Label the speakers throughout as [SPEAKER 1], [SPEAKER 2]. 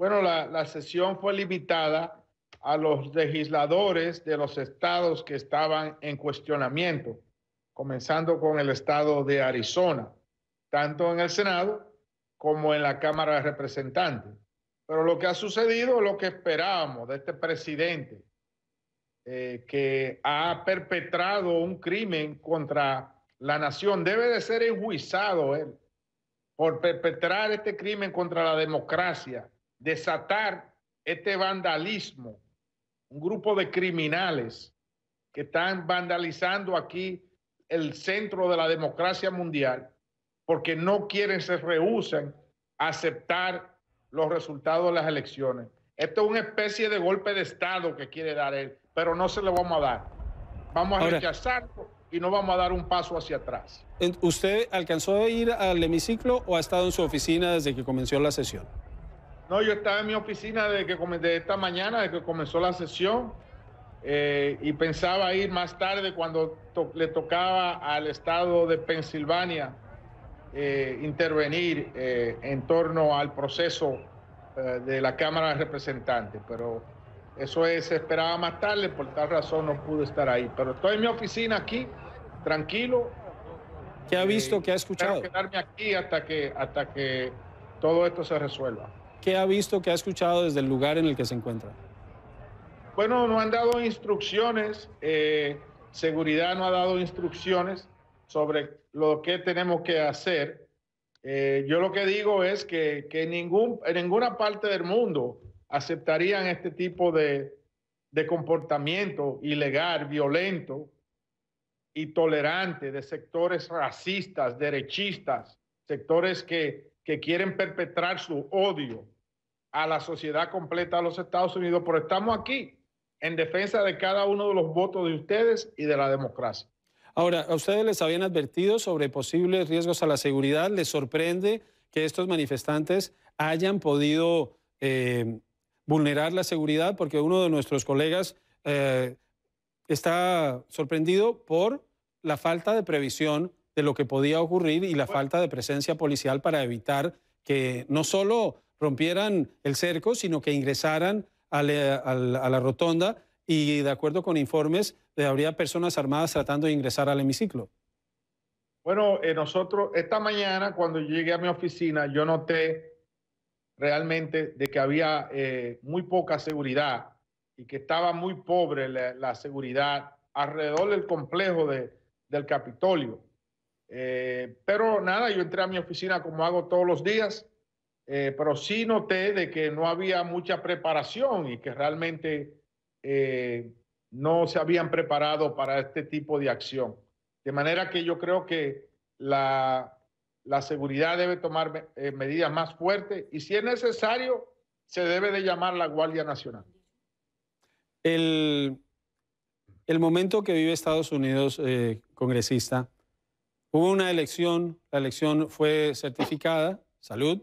[SPEAKER 1] Bueno, la, sesión fue limitada a los legisladores de los estados que estaban en cuestionamiento, comenzando con el estado de Arizona, tanto en el Senado como en la Cámara de Representantes. Pero lo que ha sucedido lo que esperábamos de este presidente, eh, que ha perpetrado un crimen contra la nación. Debe de ser enjuiciado él por perpetrar este crimen contra la democracia desatar este vandalismo, un grupo de criminales que están vandalizando aquí el centro de la democracia mundial porque no quieren, se rehúsen a aceptar los resultados de las elecciones. Esto es una especie de golpe de Estado que quiere dar él, pero no se lo vamos a dar. Vamos a rechazar y no vamos a dar un paso hacia atrás.
[SPEAKER 2] ¿Usted alcanzó a ir al hemiciclo o ha estado en su oficina desde que comenzó la sesión?
[SPEAKER 1] No, yo estaba en mi oficina desde, que, desde esta mañana, desde que comenzó la sesión, eh, y pensaba ir más tarde cuando le tocaba al estado de Pensilvania eh, intervenir eh, en torno al proceso de la Cámara de Representantes, pero eso es, esperaba más tarde, por tal razón no pude estar ahí. Pero estoy en mi oficina aquí, tranquilo. ¿Qué ha visto? ¿Qué ha escuchado? quedarme aquí hasta que, hasta que todo esto se resuelva. ¿Qué ha visto,
[SPEAKER 2] qué ha escuchado desde el lugar en el que se encuentra?
[SPEAKER 1] Bueno, no han dado instrucciones, eh, seguridad no ha dado instrucciones sobre lo que tenemos que hacer. Eh, yo lo que digo es que, que ningún, en ninguna parte del mundo aceptarían este tipo de, de comportamiento ilegal, violento y tolerante de sectores racistas, derechistas, sectores que que quieren perpetrar su odio a la sociedad completa a los Estados Unidos, pero estamos aquí en defensa de cada uno de los votos de ustedes y de la democracia. Ahora, a ustedes les habían advertido sobre posibles
[SPEAKER 2] riesgos a la seguridad. ¿Les sorprende que estos manifestantes hayan podido eh, vulnerar la seguridad? Porque uno de nuestros colegas eh, está sorprendido por la falta de previsión de lo que podía ocurrir y la falta de presencia policial para evitar que no solo rompieran el cerco, sino que ingresaran eh, a la, rotonda y de acuerdo con informes eh, habría personas armadas tratando de ingresar al hemiciclo.
[SPEAKER 1] Bueno, eh, nosotros esta mañana cuando llegué a mi oficina yo noté realmente de que había muy poca seguridad y que estaba muy pobre la, la seguridad alrededor del complejo de, del Capitolio. Eh, pero nada, yo entré a mi oficina como hago todos los días, eh, pero sí noté de que no había mucha preparación y que realmente eh, no se habían preparado para este tipo de acción. De manera que yo creo que la, seguridad debe tomar medidas más fuertes y si es necesario, se debe de llamar la Guardia Nacional.
[SPEAKER 2] El, el momento que vive Estados Unidos, congresista, Hubo una elección, la elección fue certificada, salud,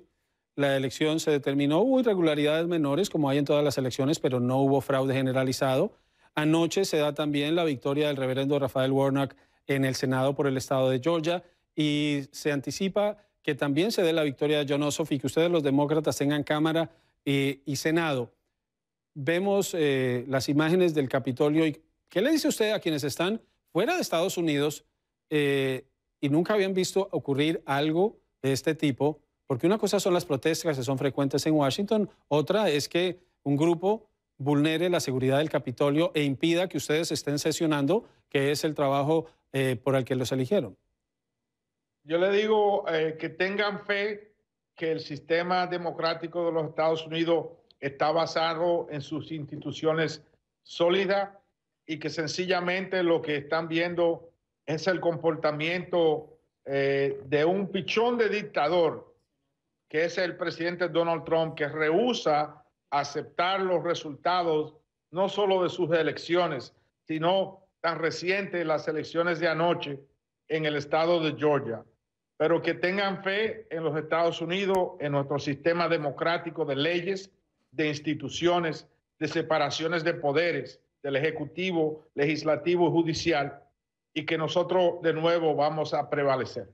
[SPEAKER 2] la elección se determinó, hubo irregularidades menores, como hay en todas las elecciones, pero no hubo fraude generalizado. Anoche se da también la victoria del reverendo Rafael Warnock en el Senado por el estado de Georgia y se anticipa que también se dé la victoria de John Ossoff y que ustedes los demócratas tengan Cámara eh, y Senado. Vemos eh, las imágenes del Capitolio y ¿qué le dice usted a quienes están fuera de Estados Unidos eh, y nunca habían visto ocurrir algo de este tipo, porque una cosa son las protestas que son frecuentes en Washington, otra es que un grupo vulnere la seguridad del Capitolio e impida que ustedes estén sesionando, que es el trabajo eh, por el que los eligieron.
[SPEAKER 1] Yo le digo eh, que tengan fe que el sistema democrático de los Estados Unidos está basado en sus instituciones sólidas y que sencillamente lo que están viendo es el comportamiento eh, de un pichón de dictador, que es el presidente Donald Trump, que rehúsa aceptar los resultados no solo de sus elecciones, sino tan recientes las elecciones de anoche en el estado de Georgia. Pero que tengan fe en los Estados Unidos, en nuestro sistema democrático de leyes, de instituciones, de separaciones de poderes, del Ejecutivo, Legislativo y Judicial, y que nosotros de nuevo vamos a prevalecer.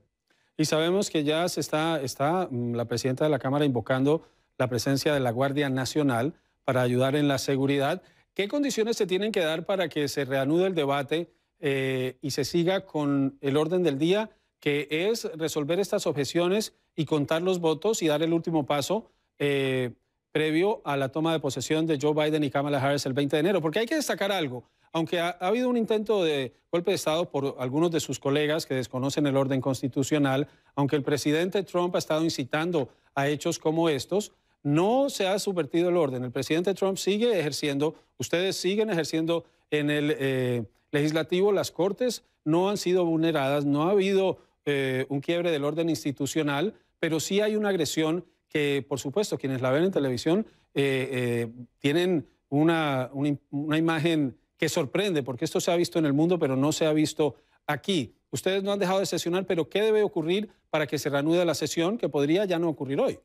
[SPEAKER 2] Y sabemos que ya se está, está mm, la presidenta de la Cámara invocando la presencia de la Guardia Nacional para ayudar en la seguridad. ¿Qué condiciones se tienen que dar para que se reanude el debate eh, y se siga con el orden del día, que es resolver estas objeciones y contar los votos y dar el último paso eh, previo a la toma de posesión de Joe Biden y Kamala Harris el 20 de enero? Porque hay que destacar algo aunque ha, habido un intento de golpe de Estado por algunos de sus colegas que desconocen el orden constitucional, aunque el presidente Trump ha estado incitando a hechos como estos, no se ha subvertido el orden. El presidente Trump sigue ejerciendo, ustedes siguen ejerciendo en el eh, legislativo, las cortes no han sido vulneradas, no ha habido eh, un quiebre del orden institucional, pero sí hay una agresión que, por supuesto, quienes la ven en televisión eh, tienen una, una imagen sorprende, porque esto se ha visto en el mundo, pero no se ha visto aquí. Ustedes no han dejado de sesionar, pero ¿qué debe ocurrir para que se reanude la sesión que podría ya no ocurrir hoy?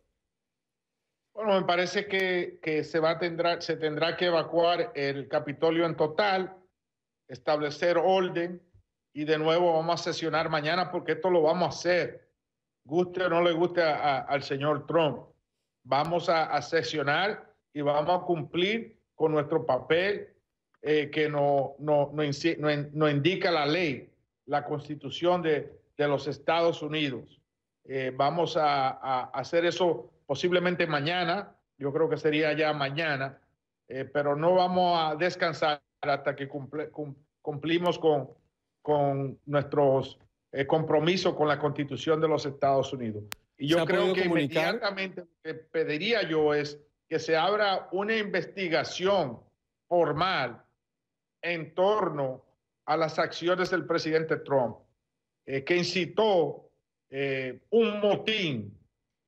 [SPEAKER 1] Bueno, me parece que, que se, va a tendrá, se tendrá que evacuar el Capitolio en total, establecer orden y de nuevo vamos a sesionar mañana porque esto lo vamos a hacer, guste o no le guste al señor Trump. Vamos a, a sesionar y vamos a cumplir con nuestro papel eh, que no, no, no, indica la ley, la constitución de, de los Estados Unidos. Eh, vamos a, hacer eso posiblemente mañana, yo creo que sería ya mañana, eh, pero no vamos a descansar hasta que cumplimos con, con nuestros compromisos con la constitución de los Estados Unidos. Y yo creo que inmediatamente lo que pediría yo es que se abra una investigación formal en torno a las acciones del presidente Trump, eh, que incitó eh, un motín,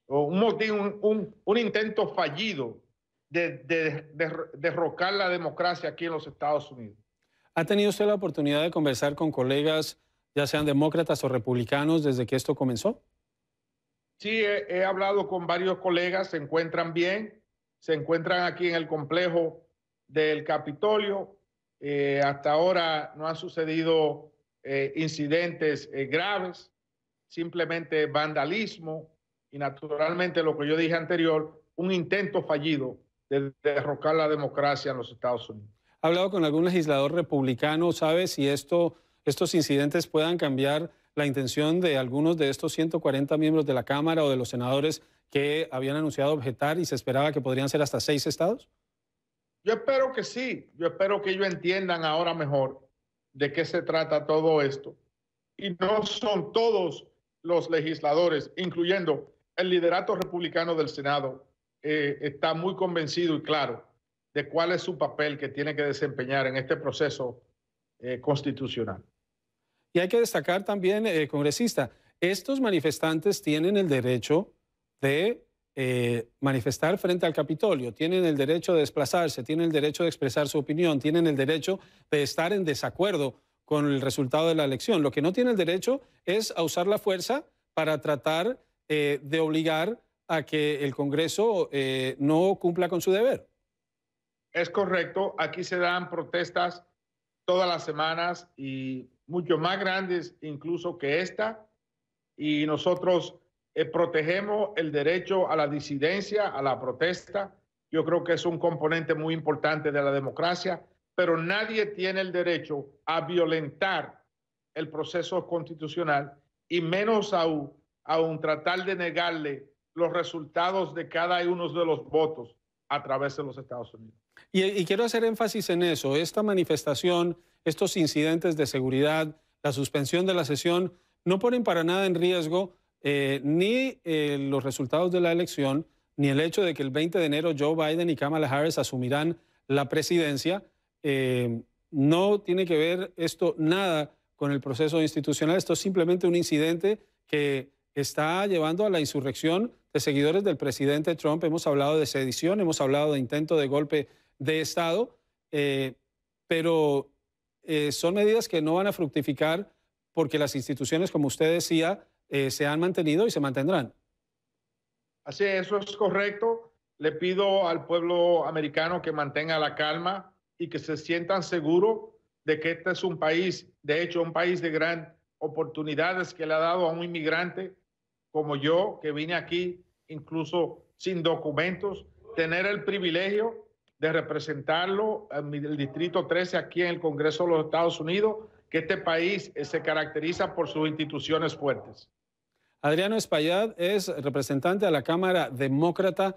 [SPEAKER 1] o un un, intento fallido de, derrocar la democracia aquí en los Estados Unidos. ¿Ha tenido
[SPEAKER 2] usted la oportunidad de conversar con colegas, ya sean demócratas o republicanos, desde que esto comenzó?
[SPEAKER 1] Sí, he hablado con varios colegas, se encuentran bien, se encuentran aquí en el complejo del Capitolio, eh, hasta ahora no han sucedido eh, incidentes eh, graves, simplemente vandalismo y naturalmente lo que yo dije anterior, un intento fallido de derrocar la democracia en los Estados Unidos.
[SPEAKER 2] ¿Ha hablado con algún legislador republicano? ¿Sabe si estos incidentes puedan cambiar la intención de algunos de estos 140 miembros de la Cámara o de los senadores que habían anunciado objetar y se esperaba que podrían ser hasta seis estados?
[SPEAKER 1] Yo espero que sí, yo espero que ellos entiendan ahora mejor de qué se trata todo esto. Y no son todos los legisladores, incluyendo el liderato republicano del Senado, eh, está muy convencido y claro de cuál es su papel que tiene que desempeñar en este proceso eh, constitucional. Y hay que destacar también, eh, congresista, estos
[SPEAKER 2] manifestantes tienen el derecho de eh, manifestar frente al Capitolio, tienen el derecho de desplazarse, tienen el derecho de expresar su opinión, tienen el derecho de estar en desacuerdo con el resultado de la elección. Lo que no tiene el derecho es a usar la fuerza para tratar eh, de obligar a que el Congreso eh, no cumpla con
[SPEAKER 1] su deber. Es correcto, aquí se dan protestas todas las semanas y mucho más grandes incluso que esta, y nosotros eh, protegemos el derecho a la disidencia, a la protesta. Yo creo que es un componente muy importante de la democracia, pero nadie tiene el derecho a violentar el proceso constitucional y menos aún, aún tratar de negarle los resultados de cada uno de los votos a través de los Estados Unidos.
[SPEAKER 2] Y, y, quiero hacer énfasis en eso. Esta manifestación, estos incidentes de seguridad, la suspensión de la sesión, no ponen para nada en riesgo eh, ni eh, los resultados de la elección, ni el hecho de que el 20 de enero Joe Biden y Kamala Harris asumirán la presidencia, eh, no tiene que ver esto nada con el proceso institucional. Esto es simplemente un incidente que está llevando a la insurrección de seguidores del presidente Trump. Hemos hablado de sedición, hemos hablado de intento de golpe de Estado, pero son medidas que no van a fructificar porque las instituciones, como usted decía, eh, se han mantenido y se mantendrán.
[SPEAKER 1] Así es, eso es correcto. Le pido al pueblo americano que mantenga la calma y que se sientan seguros de que este es un país, de hecho, un país de gran oportunidades que le ha dado a un inmigrante como yo, que vine aquí incluso sin documentos, tener el privilegio de representarlo en el Distrito 13 aquí en el Congreso de los Estados Unidos, que este país se caracteriza por sus instituciones fuertes.
[SPEAKER 2] Adriano Espaillat es representante a la Cámara Demócrata